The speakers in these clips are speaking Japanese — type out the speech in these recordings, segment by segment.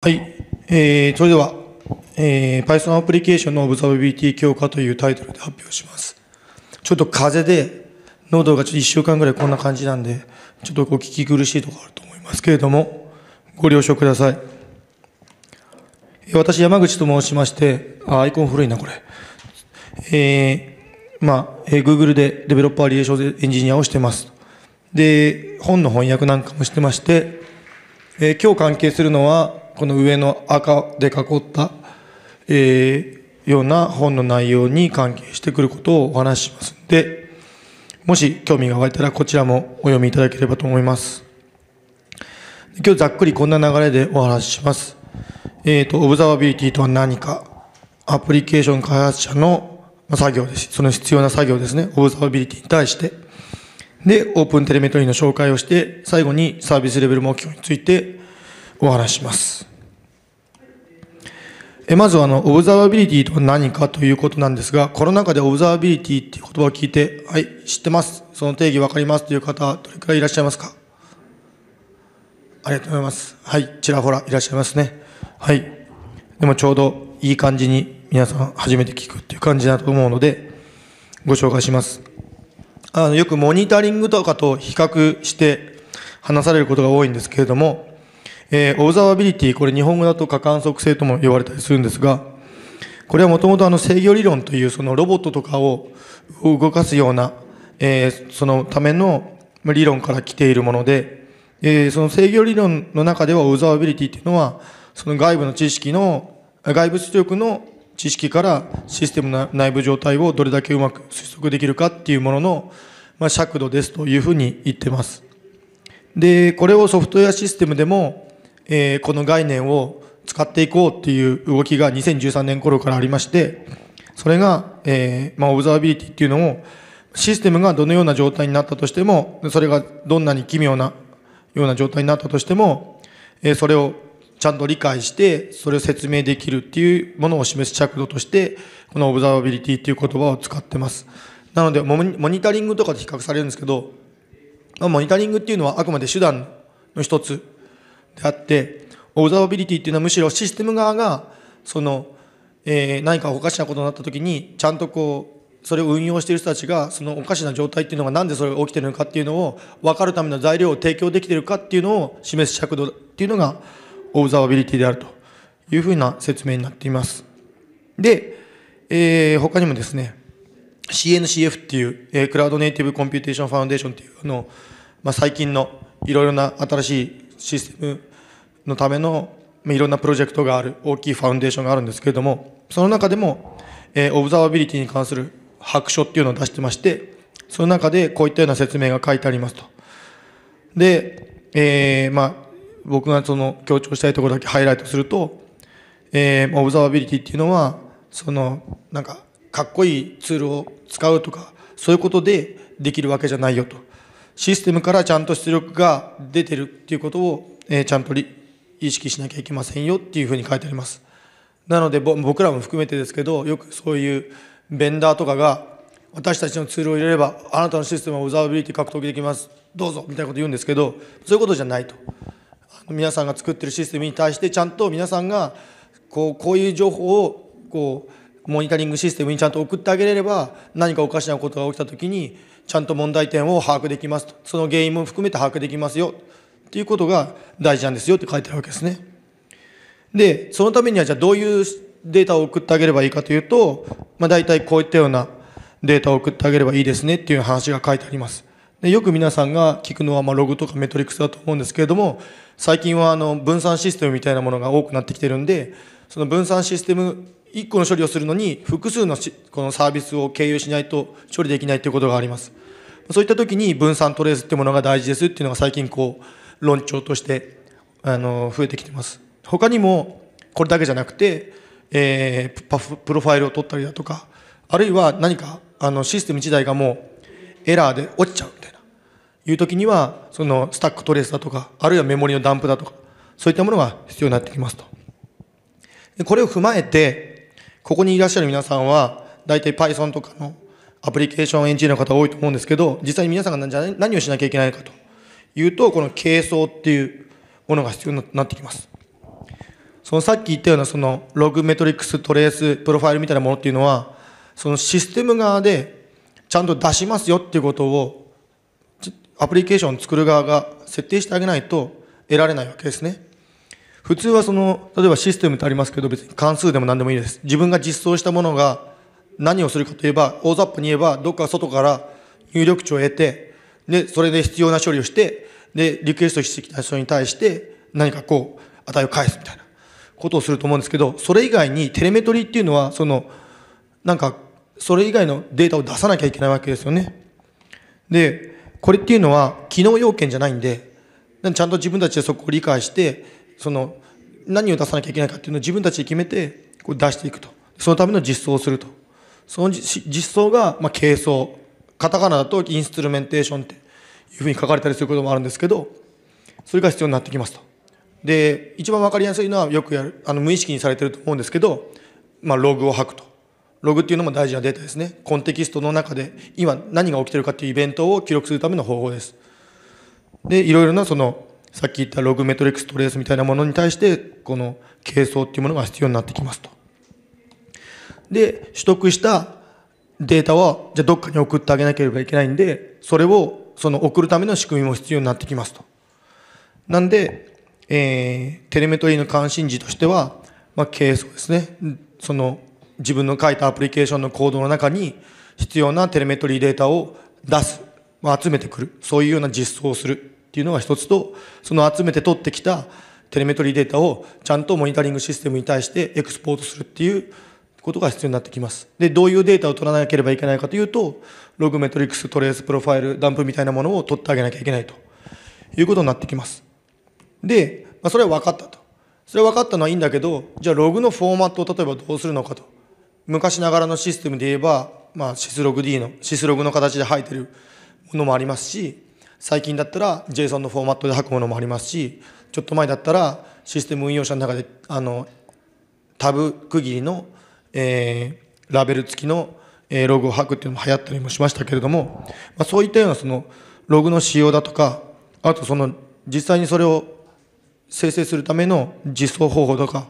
はい、えー、それでは、えー、Python アプリケーションのオブザビリティ強化というタイトルで発表します。ちょっと風で、喉がちょっと1週間ぐらいこんな感じなんで、ちょっとお聞き苦しいところあると思いますけれども、ご了承ください。私、山口と申しまして、あ、アイコン古いな、これ。えー、まあ、えー、Google でデベロッパーリエーションエンジニアをしてます。で、本の翻訳なんかもしてまして、えー、今日関係するのは、この上の赤で囲った、えー、ような本の内容に関係してくることをお話ししますので、もし興味が湧いたらこちらもお読みいただければと思います。今日ざっくりこんな流れでお話しします。えっ、ー、と、オブザービリティとは何か。アプリケーション開発者の作業です。その必要な作業ですね。オブザービリティに対して。で、オープンテレメトリーの紹介をして、最後にサービスレベル目標についてお話しします。えまずあの、オブザービリティとは何かということなんですが、コロナ禍でオブザービリティっていう言葉を聞いて、はい、知ってます。その定義わかりますという方、どれくらいいらっしゃいますかありがとうございます。はい、ちらほらいらっしゃいますね。はい。でもちょうどいい感じに皆さん初めて聞くっていう感じだと思うので、ご紹介します。あの、よくモニタリングとかと比較して話されることが多いんですけれども、えー、オブザービリティ、これ日本語だと過観測性とも呼ばれたりするんですが、これはもともとあの制御理論というそのロボットとかを動かすような、えー、そのための理論から来ているもので、えー、その制御理論の中ではオブザービリティっていうのは、その外部の知識の、外部出力の知識からシステムの内部状態をどれだけうまく推測できるかっていうものの、まあ、尺度ですというふうに言ってます。で、これをソフトウェアシステムでも、えー、この概念を使っていこうっていう動きが2013年頃からありまして、それが、えー、まあ、オブザービリティっていうのを、システムがどのような状態になったとしても、それがどんなに奇妙なような状態になったとしても、えー、それをちゃんと理解して、それを説明できるっていうものを示す着度として、このオブザービリティっていう言葉を使ってます。なので、モニタリングとかで比較されるんですけど、モニタリングっていうのはあくまで手段の一つであって、オブザービリティっていうのはむしろシステム側が、その、えー、何かおかしなことになった時に、ちゃんとこう、それを運用している人たちがそのおかしな状態っていうのがなんでそれが起きてるのかっていうのを分かるための材料を提供できてるかっていうのを示す尺度っていうのがオブザービリティであるというふうな説明になっています。で、えー、他にもですね CNCF っていう、えー、クラウドネイティブコンピューテーションファウンデーションっていうの、まあ、最近のいろいろな新しいシステムのためのいろんなプロジェクトがある大きいファウンデーションがあるんですけれどもその中でも、えー、オブザービリティに関する白書っていうのを出してましてその中でこういったような説明が書いてありますとで、えー、まあ僕がその強調したいところだけハイライトすると、えー、オブザービリティっていうのはそのなんかかっこいいツールを使うとかそういうことでできるわけじゃないよとシステムからちゃんと出力が出てるっていうことを、えー、ちゃんと理意識しなきゃいけませんよっていうふうに書いてありますなので僕らも含めてですけどよくそういうベンダーとかが私たちのツールを入れればあなたのシステムはオザービリティ獲得できますどうぞみたいなこと言うんですけどそういうことじゃないと皆さんが作ってるシステムに対してちゃんと皆さんがこうこういう情報をこうモニタリングシステムにちゃんと送ってあげれれば何かおかしなことが起きた時にちゃんと問題点を把握できますとその原因も含めて把握できますよっていうことが大事なんですよって書いてあるわけですね。で、そのためにはじゃあどういうデータを送ってあげればいいかというと、まあ大体こういったようなデータを送ってあげればいいですねっていう話が書いてあります。でよく皆さんが聞くのはまあログとかメトリックスだと思うんですけれども、最近はあの分散システムみたいなものが多くなってきてるんで、その分散システム1個の処理をするのに複数のこのサービスを経由しないと処理できないということがあります。そういった時に分散トレースってものが大事ですっていうのが最近こう、論調としてあの増えてきてます他にもこれだけじゃなくて、えー、プロファイルを取ったりだとかあるいは何かあのシステム自体がもうエラーで落ちちゃうみたいないう時にはそのスタックトレースだとかあるいはメモリのダンプだとかそういったものが必要になってきますとこれを踏まえてここにいらっしゃる皆さんは大体 Python とかのアプリケーションエンジニアの方多いと思うんですけど実際に皆さんが何をしなきゃいけないかというと、この軽装っていうものが必要になってきます。そのさっき言ったようなそのログメトリックス、トレース、プロファイルみたいなものっていうのは、そのシステム側でちゃんと出しますよっていうことを、アプリケーションを作る側が設定してあげないと得られないわけですね。普通はその、例えばシステムってありますけど、別に関数でも何でもいいです。自分が実装したものが何をするかといえば、大雑把に言えば、どっか外から入力値を得て、で、それで必要な処理をして、で、リクエストしてきた人に対して何かこう、値を返すみたいなことをすると思うんですけど、それ以外にテレメトリーっていうのは、その、なんか、それ以外のデータを出さなきゃいけないわけですよね。で、これっていうのは機能要件じゃないんで、ちゃんと自分たちでそこを理解して、その、何を出さなきゃいけないかっていうのを自分たちで決めて、こう出していくと。そのための実装をすると。その実装が、まあ、軽装カタカナだとインストゥルメンテーションっていうふうに書かれたりすることもあるんですけどそれが必要になってきますと。で一番分かりやすいのはよくやるあの無意識にされてると思うんですけど、まあ、ログを吐くと。ログっていうのも大事なデータですね。コンテキストの中で今何が起きてるかっていうイベントを記録するための方法です。で、いろいろなその、さっき言ったログメトリックストレースみたいなものに対して、この係争っていうものが必要になってきますと。で、取得したデータは、じゃあどっかに送ってあげなければいけないんで、それを、その送るための仕組みも必要になってきますと。なんで、えー、テレメトリーの関心事としては、まあ、ケースですね、その自分の書いたアプリケーションのコードの中に必要なテレメトリーデータを出す、まあ、集めてくる、そういうような実装をするっていうのが一つと、その集めて取ってきたテレメトリーデータをちゃんとモニタリングシステムに対してエクスポートするっていうことが必要になってきます。で、どういうデータを取らなければいけないかというと、ログメトリクス、トレース、プロファイル、ダンプみたいなものを取ってあげなきゃいけないということになってきます。で、まあ、それは分かったと。それは分かったのはいいんだけど、じゃあログのフォーマットを例えばどうするのかと。昔ながらのシステムで言えば、まあ、シスログ d の、シスログの形で入ってるものもありますし、最近だったら JSON のフォーマットで吐くものもありますし、ちょっと前だったらシステム運用者の中で、あの、タブ区切りのえー、ラベル付きの、えー、ログを履くっていうのも流行ったりもしましたけれども、まあ、そういったようなそのログの仕様だとかあとその実際にそれを生成するための実装方法とか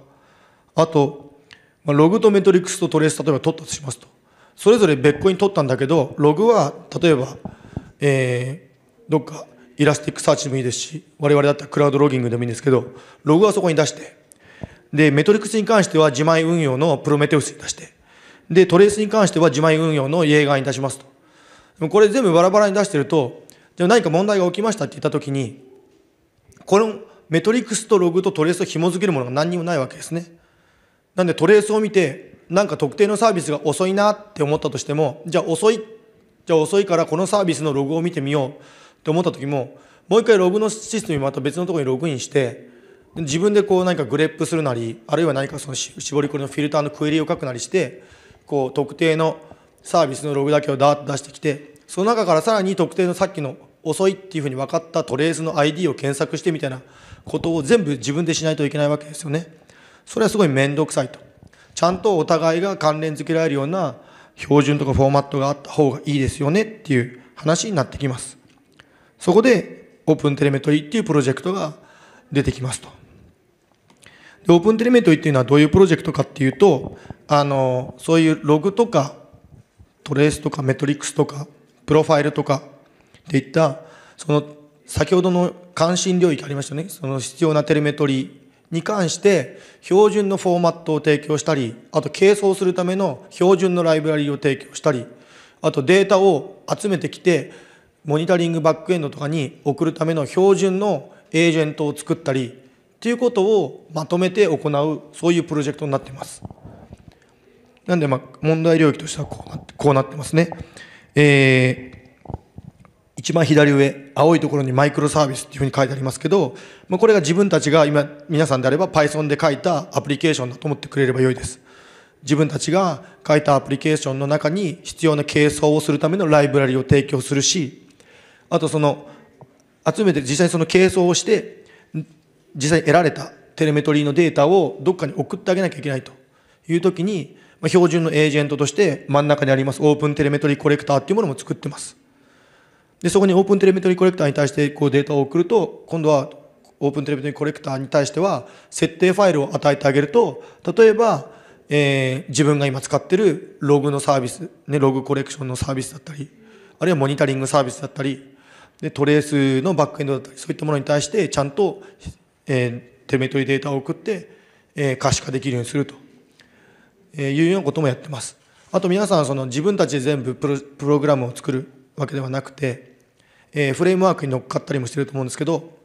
あと、まあ、ログとメトリックスとトレース例えば取ったとしますとそれぞれ別個に取ったんだけどログは例えば、えー、どっかイラスティックサーチでもいいですし我々だったらクラウドロギングでもいいんですけどログはそこに出してで、メトリクスに関しては自前運用のプロメテウスに出して、で、トレースに関しては自前運用のイエーガーに出しますと。これ全部バラバラに出してると、じゃ何か問題が起きましたって言ったときに、このメトリクスとログとトレースを紐付けるものが何にもないわけですね。なんでトレースを見て、なんか特定のサービスが遅いなって思ったとしても、じゃあ遅い、じゃあ遅いからこのサービスのログを見てみようって思った時も、もう一回ログのシステムにまた別のところにログインして、自分でこう何かグレップするなりあるいは何かその絞り込みのフィルターのクエリを書くなりしてこう特定のサービスのログだけをダーッと出してきてその中からさらに特定のさっきの遅いっていうふうに分かったトレースの ID を検索してみたいなことを全部自分でしないといけないわけですよね。それはすごい面倒くさいと。ちゃんとお互いが関連づけられるような標準とかフォーマットがあった方がいいですよねっていう話になってきます。そこでオープンテレメトリーっていうプロジェクトが出てきますと。オープンテレメトリっていうのはどういうプロジェクトかっていうと、あの、そういうログとか、トレースとかメトリックスとか、プロファイルとかっていった、その、先ほどの関心領域ありましたね。その必要なテレメトリーに関して、標準のフォーマットを提供したり、あと、軽装するための標準のライブラリを提供したり、あと、データを集めてきて、モニタリングバックエンドとかに送るための標準のエージェントを作ったりということをまとめて行うそういうプロジェクトになっていますなんでまあ問題領域としてはこうなってこうなってますねえー一番左上、青いところにマイクロサービスっていうふうに書いてありますけど、まあ、これが自分たちが今、皆さんであれば Python で書いたアプリケーションだと思ってくれればよいです。自分たちが書いたアプリケーションの中に必要な計算をするためのライブラリを提供するし、あとその、集めて実際にその計算をして、実際に得られたテレメトリーのデータをどっかに送ってあげなきゃいけないという時に、ま標準のエージェントとして真ん中にありますオープンテレメトリーコレクターっていうものも作ってます。で、そこにオープンテレメトリーコレクターに対してこうデータを送ると、今度はオープンテレメトリーコレクターに対しては設定ファイルを与えてあげると、例えば、えー、自分が今使ってるログのサービス、ね、ログコレクションのサービスだったり、あるいはモニタリングサービスだったり、でトレースのバックエンドだったり、そういったものに対してちゃんとえー、テメトリデータを送って、えー、可視化できるようにすると、えー、いうようなこともやってます。あと皆さん、その自分たちで全部プロプログラムを作るわけではなくて、えー、フレームワークに乗っかったりもしてると思うんですけど、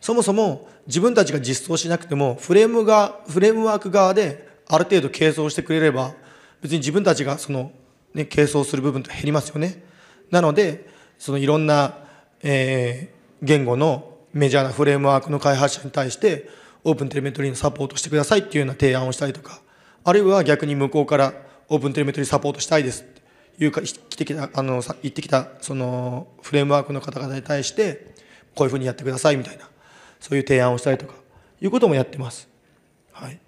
そもそも自分たちが実装しなくても、フレームが、フレームワーク側である程度計算してくれれば、別に自分たちがその、ね、計算する部分って減りますよね。なので、そのいろんな、えー、言語のメジャーなフレームワークの開発者に対してオープンテレメトリーのサポートしてくださいっていうような提案をしたりとかあるいは逆に向こうからオープンテレメトリーサポートしたいですっていうか来てきたあの言ってきたそのフレームワークの方々に対してこういうふうにやってくださいみたいなそういう提案をしたりとかいうこともやってます。はい、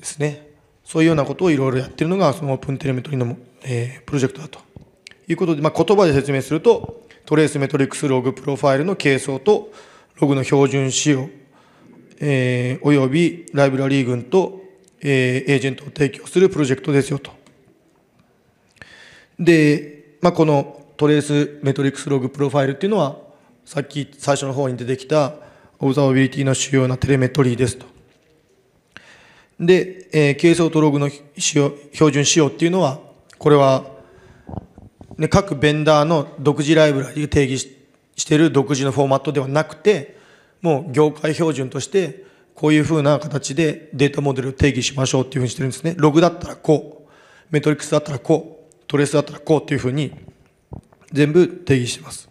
ですね。そういうようなことをいろいろやってるのがそのオープンテレメトリーの、えー、プロジェクトだということで、まあ、言葉で説明するとトレースメトリックスログプロファイルの係争とログの標準仕様、えー、およびライブラリー群と、えー、エージェントを提供するプロジェクトですよと。で、まあ、このトレースメトリックスログプロファイルっていうのはさっき最初の方に出てきたオブザービリティの主要なテレメトリーですと。で、えー、係争とログの標準仕様っていうのはこれはで各ベンダーの独自ライブラリが定義ししてる独自のフォーマットではなくてもう業界標準としてこういうふうな形でデータモデルを定義しましょうっていうふうにしてるんですねログだったらこうメトリックスだったらこうトレースだったらこうっていうふうに全部定義してます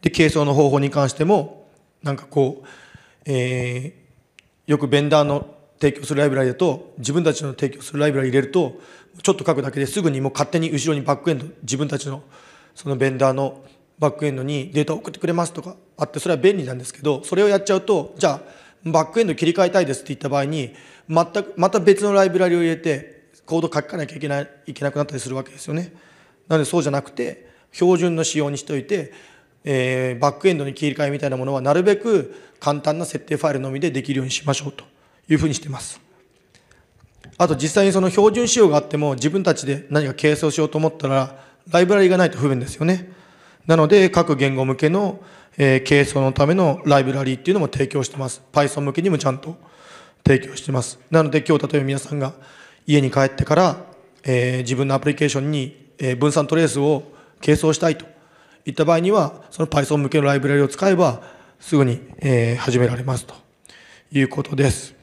で計算の方法に関してもなんかこう、えー、よくベンダーの提供するライブラリだと自分たちの提供するライブラリ入れるとちょっと書くだけですぐにもう勝手に後ろにバックエンド自分たちのそのベンダーのバックエンドにデータを送ってくれますとかあってそれは便利なんですけどそれをやっちゃうとじゃあバックエンド切り替えたいですって言った場合に全くまた別のライブラリを入れてコード書かなきゃいけないいけなくなったりするわけですよね。なのでそうじゃなくて標準の仕様にしておいて、えー、バックエンドに切り替えみたいなものはなるべく簡単な設定ファイルのみでできるようにしましょうというふうにしてます。あと実際にその標準仕様があっても自分たちで何か計算しようと思ったらライブラリがないと不便ですよね。なので各言語向けの、え計算のためのライブラリっていうのも提供してます。Python 向けにもちゃんと提供してます。なので今日例えば皆さんが家に帰ってから、えー、自分のアプリケーションに、え分散トレースを計算したいといった場合にはその Python 向けのライブラリを使えばすぐに、え始められますということです。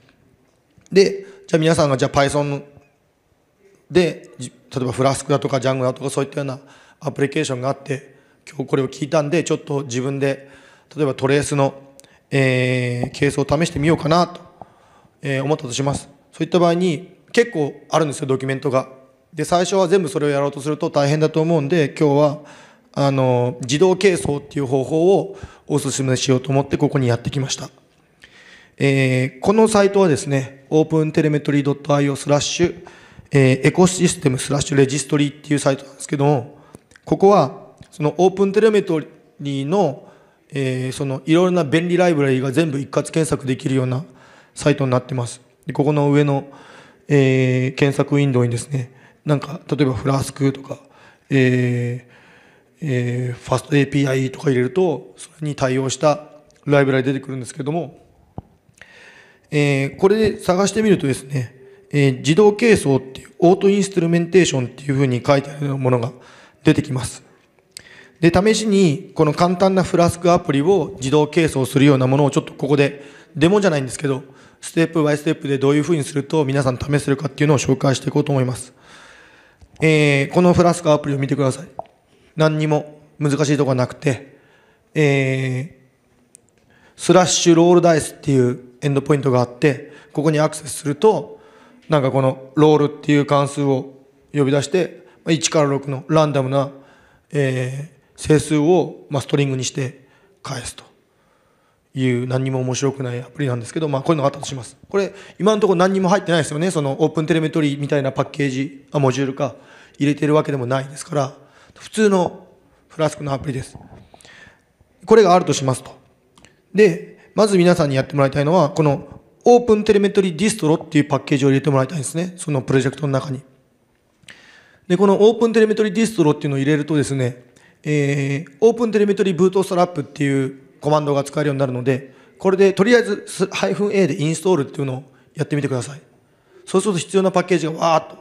で、じゃあ皆さんがじゃあ Python で、例えばフラスクだとかジャングだとかそういったようなアプリケーションがあって、今日これを聞いたんで、ちょっと自分で、例えばトレースの、えー、ケースを試してみようかなと、えー、思ったとします。そういった場合に、結構あるんですよ、ドキュメントが。で、最初は全部それをやろうとすると大変だと思うんで、今日は、あの、自動計装っていう方法をお勧めしようと思ってここにやってきました。えー、このサイトはですね、openTelemetry.io スラッシュ、えー、エコシステムスラッシュレジストリーっていうサイトなんですけども、ここは、そのオープンテレメトリーの、えー、そのいろいろな便利ライブラリが全部一括検索できるようなサイトになってます。で、ここの上の、えー、検索ウィンドウにですね、なんか、例えばフラスクとか、えーえー、ファスト API とか入れると、それに対応したライブラリ出てくるんですけども、えー、これで探してみるとですね、えー、自動計装っていう、オートインストゥルメンテーションっていうふうに書いてあるものが出てきます。で、試しに、この簡単なフラスクアプリを自動計装するようなものをちょっとここで、デモじゃないんですけど、ステップバイステップでどういうふうにすると皆さん試せるかっていうのを紹介していこうと思います。えー、このフラスクアプリを見てください。何にも難しいとこはなくて、えー、スラッシュロールダイスっていうエンドポイントがあって、ここにアクセスすると、なんかこのロールっていう関数を呼び出して、1から6のランダムな、えー、整数を、まあ、ストリングにして返すという何にも面白くないアプリなんですけど、まあ、こういうのがあったとします。これ、今のところ何にも入ってないですよね。そのオープンテレメトリーみたいなパッケージ、あモジュールか入れてるわけでもないですから、普通のフラスクのアプリです。これがあるとしますと。で、まず皆さんにやってもらいたいのは、このオープンテレメトリディストロっていうパッケージを入れてもらいたいんですね。そのプロジェクトの中に。で、このオープンテレメトリディストロっていうのを入れるとですね、えー、オープンテレメトリブートストラップっていうコマンドが使えるようになるので、これでとりあえず -A でインストールっていうのをやってみてください。そうすると必要なパッケージがわーっと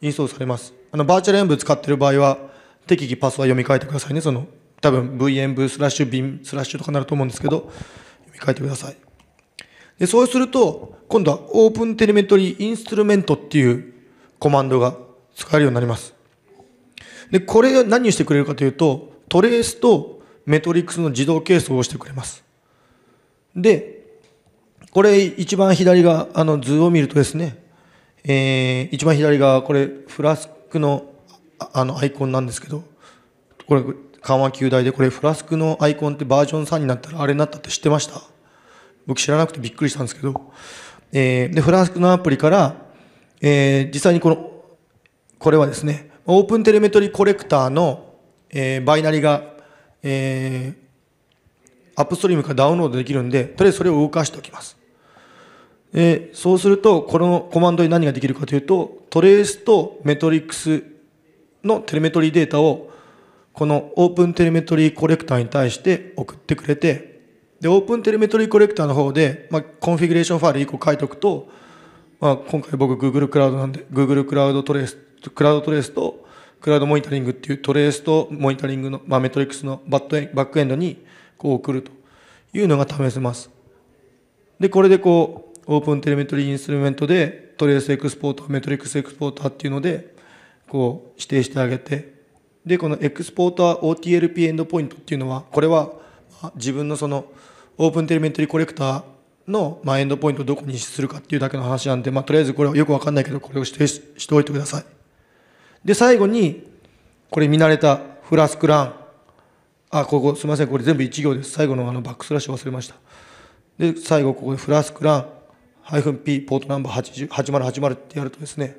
インストールされます。あの、バーチャル演武使ってる場合は、適宜パスは読み替えてくださいね。その、多分 VM ブスラッシュビンスラッシュとかなると思うんですけど、書いてください。で、そうすると、今度は Open Telemetry Instrument っていうコマンドが使えるようになります。で、これが何をしてくれるかというと、トレースとメトリックスの自動計測をしてくれます。で、これ一番左が、あの図を見るとですね、えー、一番左がこれフラスクのあのアイコンなんですけど、これ緩和球台でこれフラスクのアイコンってバージョン3になったらあれになったって知ってました僕知らなくてびっくりしたんですけど、えー、で、フラスクのアプリから、えー、実際にこの、これはですね、オープンテレメトリコレクターの、えー、バイナリが、えー、アップストリームからダウンロードできるんで、とりあえずそれを動かしておきます。えー、そうすると、このコマンドに何ができるかというと、トレースとメトリックスのテレメトリーデータを、このオープンテレメトリーコレクターに対して送ってくれて、で、オープンテレメトリーコレクターの方で、まあ、コンフィギュレーションファイル1個書いておくと、まあ、今回僕 Google クラウドなんで、Google クラウドトレース、クラウドトレースと、クラウドモニタリングっていうトレースとモニタリングの、まあ、メトリックスのバットバックエンドにこう送るというのが試せます。で、これでこう、オープンテレメトリーインストルメントで、トレースエクスポーター、メトリックスエクスポーターっていうので、こう指定してあげて、で、このエクスポーター OTLP エンドポイントっていうのは、これは自分のそのオープンテレメントリーコレクターの、まあ、エンドポイントをどこにするかっていうだけの話なんで、まあ、とりあえずこれはよくわかんないけど、これを指定しておいてください。で、最後に、これ見慣れたフラスクラン。あ、ここ、すいません、これ全部1行です。最後のあのバックスラッシュ忘れました。で、最後、ここでフラスクラン、ハイフン P、ポートナンバー80 8080ってやるとですね、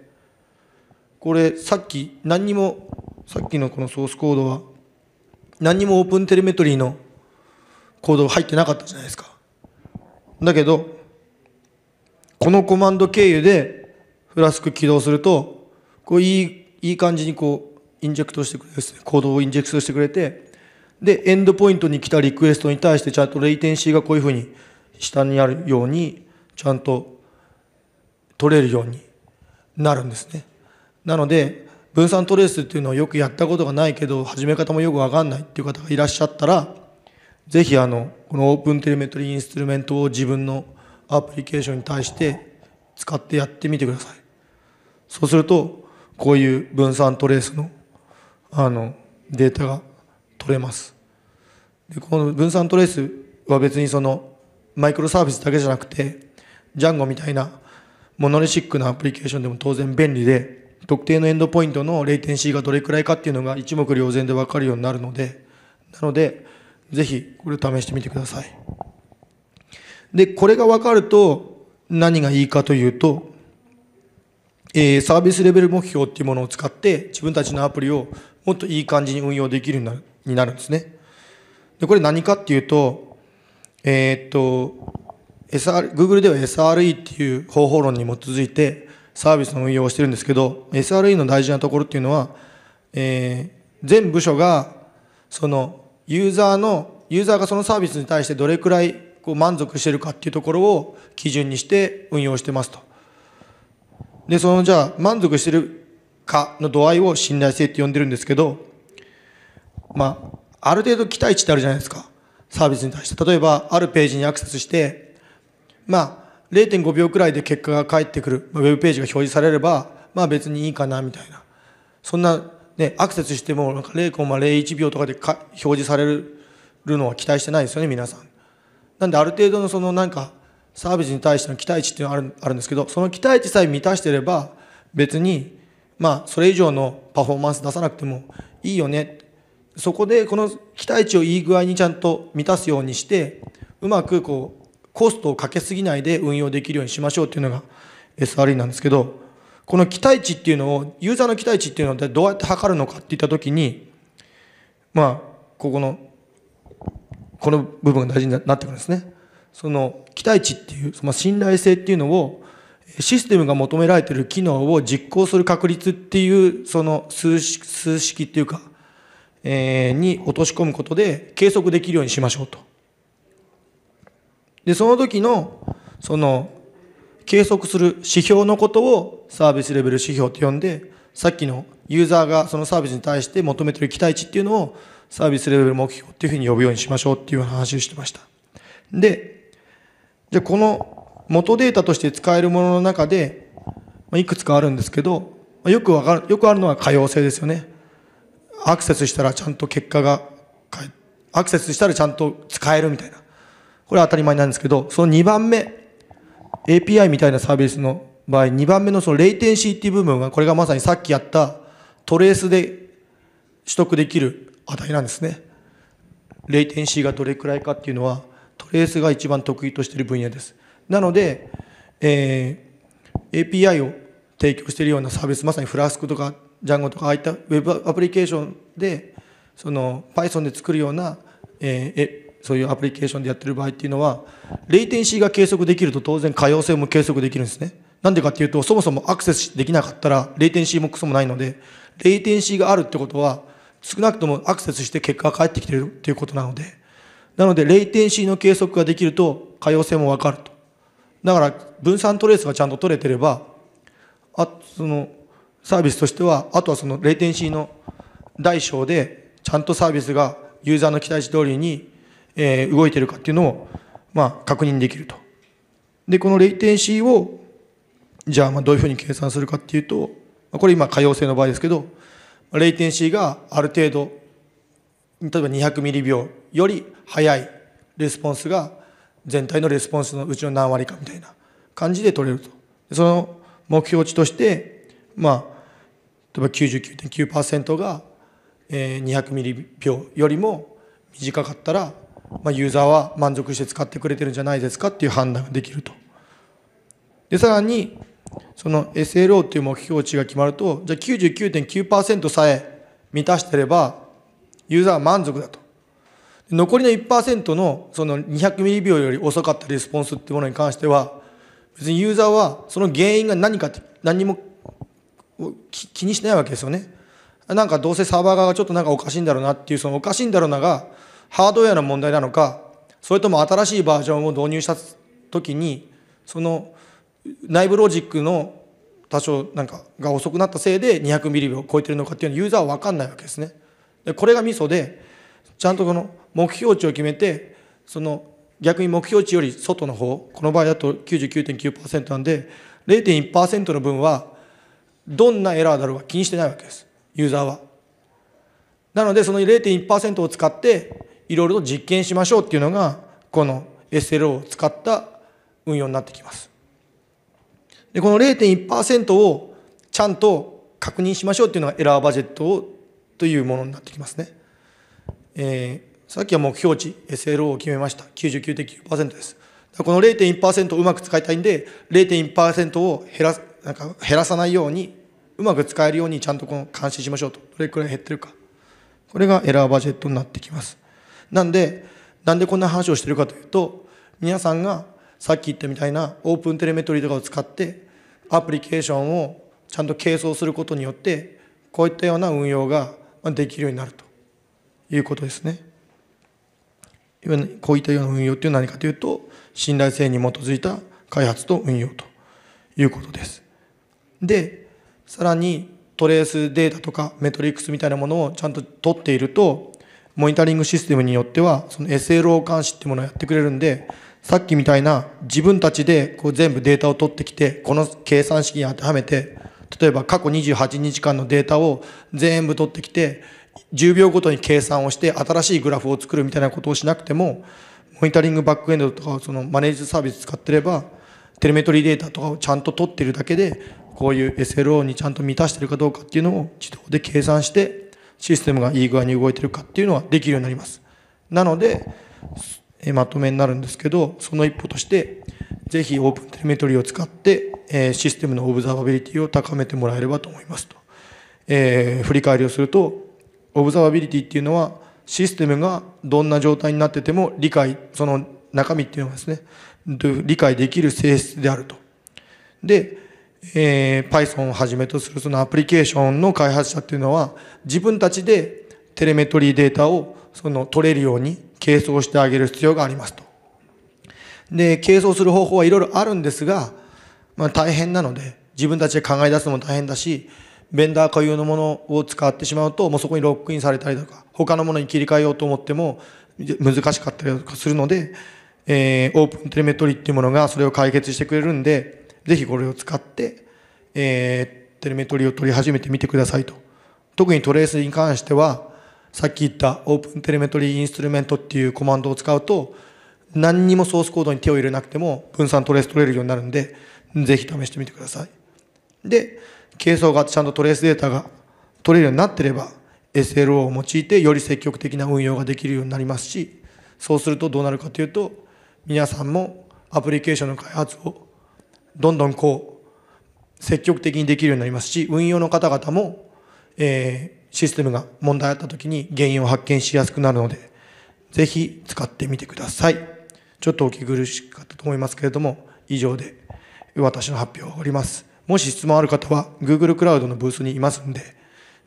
これ、さっき、何にも、さっきのこのソースコードは、何にもオープンテレメトリーの行動入ってなかったじゃないですか。だけど、このコマンド経由でフラスク起動すると、こういい、いい感じにこう、インジェクトしてくれるですね。コードをインジェクトしてくれて、で、エンドポイントに来たリクエストに対してちゃんとレイテンシーがこういうふうに下にあるように、ちゃんと取れるようになるんですね。なので、分散トレースっていうのをよくやったことがないけど、始め方もよくわかんないっていう方がいらっしゃったら、ぜひあのこのオープンテレメトリーインストゥルメントを自分のアプリケーションに対して使ってやってみてくださいそうするとこういう分散トレースのあのデータが取れますでこの分散トレースは別にそのマイクロサービスだけじゃなくてジャンゴみたいなモノレシックなアプリケーションでも当然便利で特定のエンドポイントのレイテンシーがどれくらいかっていうのが一目瞭然で分かるようになるのでなのでぜひこれを試してみてください。で、これが分かると何がいいかというと、えー、サービスレベル目標っていうものを使って自分たちのアプリをもっといい感じに運用できるようになるんですね。で、これ何かっていうと、えー、っと、SR、Google では SRE っていう方法論に基づいてサービスの運用をしてるんですけど、SRE の大事なところっていうのは、えー、全部署がそのユーザーの、ユーザーがそのサービスに対してどれくらいこう満足してるかっていうところを基準にして運用してますと。で、そのじゃあ満足してるかの度合いを信頼性って呼んでるんですけど、まあ、ある程度期待値ってあるじゃないですか。サービスに対して。例えば、あるページにアクセスして、まあ、0.5秒くらいで結果が返ってくる、ウェブページが表示されれば、まあ別にいいかなみたいな。そんなね、アクセスしてもなんか0 01秒とかでか表示されるのは期待してないですよね皆さん。なんである程度のそのなんかサービスに対しての期待値っていうのはあるあるんですけどその期待値さえ満たしてれば別にまあそれ以上のパフォーマンス出さなくてもいいよねそこでこの期待値をいい具合にちゃんと満たすようにしてうまくこうコストをかけすぎないで運用できるようにしましょうっていうのが SRE なんですけどこの期待値っていうのを、ユーザーの期待値っていうのはどうやって測るのかっていったときに、まあ、ここの、この部分が大事になってくるんですね。その期待値っていう、その信頼性っていうのを、システムが求められている機能を実行する確率っていう、その数式っていうか、えー、に落とし込むことで計測できるようにしましょうと。で、その時の、その、計測する指標のことをサービスレベル指標って呼んでさっきのユーザーがそのサービスに対して求めてる期待値っていうのをサービスレベル目標っていうふうに呼ぶようにしましょうっていう話をしてました。で、じゃあこの元データとして使えるものの中で、まいくつかあるんですけど、まよくわかる、よくあるのは可用性ですよね。アクセスしたらちゃんと結果が、アクセスしたらちゃんと使えるみたいな。これは当たり前なんですけど、その2番目、API みたいなサービスの場合、2番目のそのレイテンシーっていう部分が、これがまさにさっきやったトレースで取得できる値なんですね。レイテンシーがどれくらいかっていうのは、トレースが一番得意としている分野です。なので、えー、API を提供しているようなサービス、まさにフラスクとかジャンゴとか、ああいったウェブアプリケーションで、その Python で作るような、えー、そういうアプリケーションでやってる場合っていうのは、レイテンシーが計測できると当然可用性も計測できるんですね。なんでかっていうと、そもそもアクセスできなかったら、レイテンシーもクソもないので、レイテンシーがあるってことは、少なくともアクセスして結果が返ってきてるっていうことなので、なので、レイテンシーの計測ができると、可用性もわかると。だから、分散トレースがちゃんと取れてれば、あそのサービスとしては、あとはそのレイテンシーの大小で、ちゃんとサービスがユーザーの期待値通りに、えー、動いてるかっていうのを、まあ、確認できると。で、このレイテンシーをじゃあまあどういうふうに計算するかっていうとこれ今可用性の場合ですけどレイテンシーがある程度例えば200ミリ秒より速いレスポンスが全体のレスポンスのうちの何割かみたいな感じで取れるとその目標値としてまあ例えば99.9%が200ミリ秒よりも短かったら、まあ、ユーザーは満足して使ってくれてるんじゃないですかっていう判断ができると。でさらにその SLO っていう目標値が決まると、じゃあ99.9%さえ満たしてれば、ユーザーは満足だと。残りの1%のその200ミリ秒より遅かったレスポンスっていうものに関しては、別にユーザーはその原因が何かって何も気にしないわけですよね。なんかどうせサーバー側がちょっとなんかおかしいんだろうなっていう、そのおかしいんだろうなが、ハードウェアの問題なのか、それとも新しいバージョンを導入した時に、その内部ロジックの多少なんかが遅くなったせいで200ミリを超えてるのかっていうのユーザーは分かんないわけですね。でこれがミソでちゃんとこの目標値を決めてその逆に目標値より外の方この場合だと99.9%なんで0.1%の分はどんなエラーだろうが気にしてないわけですユーザーは。なのでその0.1%を使っていろいろと実験しましょうっていうのがこの SLO を使った運用になってきます。でこの0.1%をちゃんと確認しましょうっていうのがエラーバジェットというものになってきますね。えー、さっきは目標値 SLO を決めました99.9%ですこの0.1%をうまく使いたいんで0.1%を減らなんか減らさないようにうまく使えるようにちゃんとこの監視しましょうとどれくらい減ってるかこれがエラーバジェットになってきますなんでなんでこんな話をしてるかというと皆さんがさっき言ったみたいなオープンテレメトリーとかを使ってアプリケーションをちゃんと計算することによってこういったような運用ができるようになるということですね。こういったような運用っていうのは何かというと信頼性に基づいた開発と運用ということです。でさらにトレースデータとかメトリックスみたいなものをちゃんと取っているとモニタリングシステムによってはその SLO 監視っていうものをやってくれるんでさっきみたいな自分たちでこう全部データを取ってきて、この計算式に当てはめて、例えば過去28日間のデータを全部取ってきて、10秒ごとに計算をして新しいグラフを作るみたいなことをしなくても、モニタリングバックエンドとかそのマネージサービス使ってれば、テレメトリーデータとかをちゃんと取ってるだけで、こういう SLO にちゃんと満たしてるかどうかっていうのを自動で計算して、システムがいい具合に動いてるかっていうのはできるようになります。なので、まとめになるんですけど、その一歩として、ぜひオープンテレメトリーを使って、えシステムのオブザーバビリティを高めてもらえればと思いますと。えー、振り返りをすると、オブザーバビリティっていうのは、システムがどんな状態になってても理解、その中身っていうのはですね、理解できる性質であると。で、えー、Python をはじめとするそのアプリケーションの開発者っていうのは、自分たちでテレメトリーデータをその取れるように計測してあげる必要がありますと。で、計測する方法はいろいろあるんですが、まあ、大変なので、自分たちで考え出すのも大変だし、ベンダー固有のものを使ってしまうと、もうそこにロックインされたりとか、他のものに切り替えようと思っても難しかったりとかするので、えー、オープンテレメトリっていうものがそれを解決してくれるんで、ぜひこれを使って、えー、テレメトリを取り始めてみてくださいと。特にトレースに関しては、さっき言ったオープンテレメトリーインストゥルメントっていうコマンドを使うと何にもソースコードに手を入れなくても分散トレース取れるようになるんでぜひ試してみてくださいで係争がちゃんとトレースデータが取れるようになってれば SLO を用いてより積極的な運用ができるようになりますしそうするとどうなるかというと皆さんもアプリケーションの開発をどんどんこう積極的にできるようになりますし運用の方々も、えシステムが問題あった時に原因を発見しやすくなるので、ぜひ使ってみてください。ちょっとお気苦しかったと思いますけれども、以上で私の発表を終わります。もし質問ある方は Google クラウドのブースにいますんで、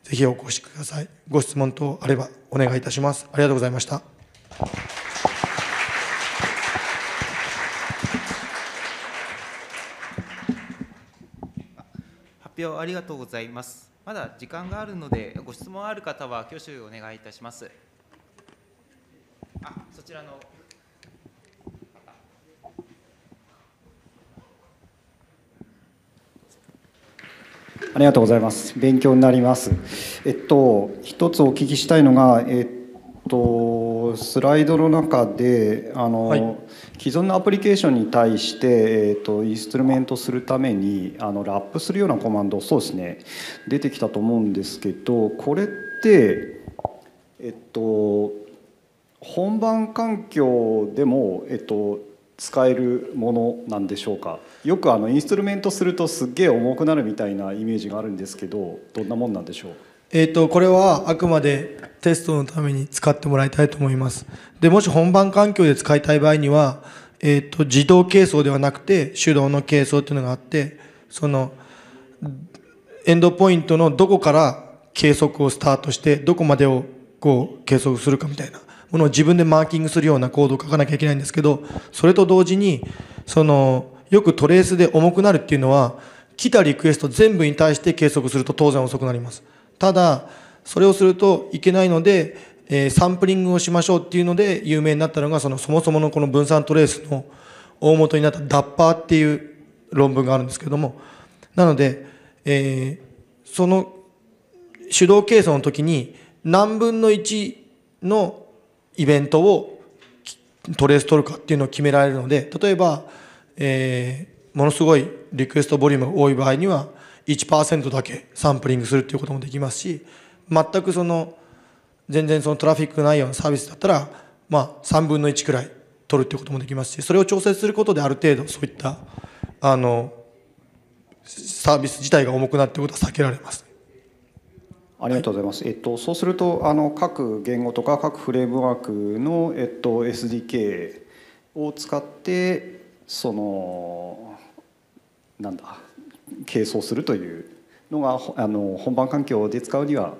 ぜひお越しください。ご質問等あればお願いいたします。ありがとうございました。発表ありがとうございます。まだ時間があるのでご質問ある方は挙手お願いいたしますあそちらのありがとうございます。勉強になります。えっと、一つお聞きしたいのが、えっと、スライドの中であの、はい、既存のアプリケーションに対して、えーと、とインストゥルメントするためにあのラップするようなコマンドそうですね出てきたと思うんですけどこれってえっと本番環境でも、えっと、使えるものなんでしょうかよくあのインストゥルメントするとすっげえ重くなるみたいなイメージがあるんですけどどんなもんなんでしょうえーと、これはあくまでテストのために使ってもらいたいと思います。でもし本番環境で使いたい場合には、えーと、自動計装ではなくて手動の計装っていうのがあってそのエンドポイントのどこから計測をスタートしてどこまでをこう計測するかみたいなものを自分でマーキングするようなコードを書かなきゃいけないんですけどそれと同時にそのよくトレースで重くなるっていうのは来たリクエスト全部に対して計測すると当然遅くなります。ただそれをするといけないので、えサンプリングをしましょうっていうので有名になったのがそのそもそものこの分散トレースの大元になったダッパーっていう論文があるんですけどもなので、えー、その手動計算の時に何分の1のイベントをトレース取るかっていうのを決められるので例えば、えー、ものすごいリクエストボリュームが多い場合には1%だけサンプリングするっていうこともできますし全くその全然そのトラフィックないようなサービスだったら、まあ、3分の1くらい取るっていうこともできますしそれを調整することである程度そういったあのサービス自体が重くなってことは避けられます。ありがとうございます。はい、えっとそうするとあの各言語とか各フレームワークのえっと SDK を使ってそのなんだ継想するというのがあの本番環境で使うには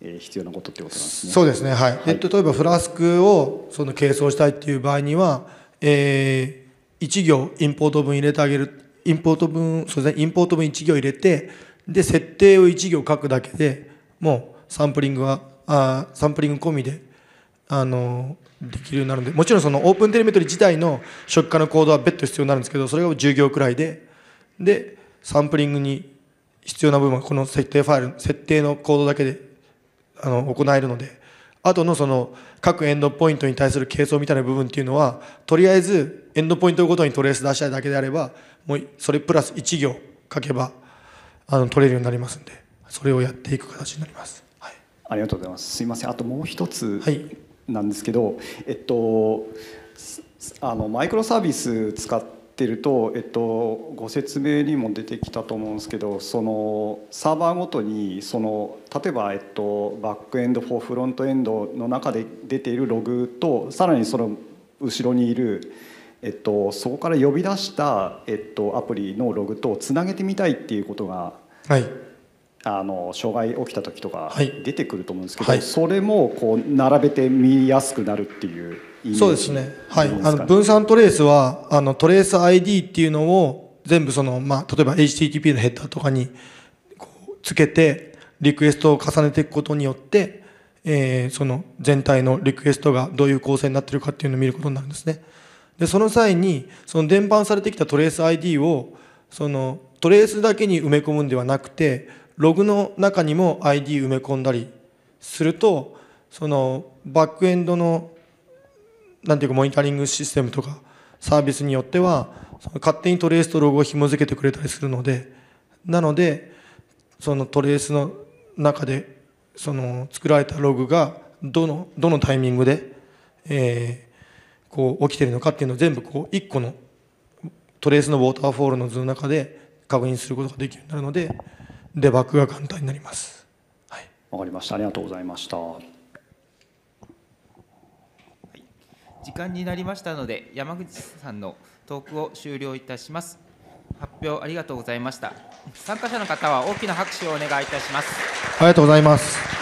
必要なことってことなんですね。そうですね、はい、はい、例えばフラスクをその軽装したいっていう場合には、えー、1行インポート分入れてあげるインポート分そうですねインポート分1行入れてで設定を1行書くだけでもうサンプリングはあサンプリング込みであのできるようになるのでもちろんそのオープンテレメトリ自体の初期化のコードは別途必要になるんですけどそれを10行くらいででサンプリングに必要な部分はこの設定ファイル設定のコードだけであの行えるので後のその各エンドポイントに対する係争みたいな部分っていうのはとりあえずエンドポイントごとにトレース出したいだけであればもうそれプラス1行書けばあの取れるようになりますんでそれをやっていく形になります。はい、ありがとうございます。すいません。あともう一つなんですけど、はい、えっとあのマイクロサービス使ってってると、えっと、ご説明にも出てきたと思うんですけどそのサーバーごとにその例えば、えっと、バックエンドーフロントエンドの中で出ているログとさらにその後ろにいる、えっと、そこから呼び出した、えっと、アプリのログとつなげてみたいっていうことが、はいあの障害起きた時とか出てくると思うんですけど、はい、それもこう並べて見やすくなるっていうね、そうですね、はい、あの分散トレースはあのトレース ID っていうのを全部その、まあ、例えば HTTP のヘッダーとかにこうつけてリクエストを重ねていくことによって、えー、その全体のリクエストがどういう構成になってるかっていうのを見ることになるんですねでその際にその伝播されてきたトレース ID をそのトレースだけに埋め込むんではなくてログの中にも ID 埋め込んだりするとそのバックエンドのなんていうかモニタリングシステムとかサービスによってはその勝手にトレースとログを紐付けてくれたりするのでなのでそのトレースの中でその作られたログがどのどのタイミングで、えー、こう起きてるのかっていうのを全部こう1個のトレースのウォーターフォールの図の中で確認することができるようになるので。デバッグが簡単になります。はい。わかりました。ありがとうございました。時間になりましたので山口さんのトークを終了いたします発表ありがとうございました参加者の方は大きな拍手をお願いいたしますありがとうございます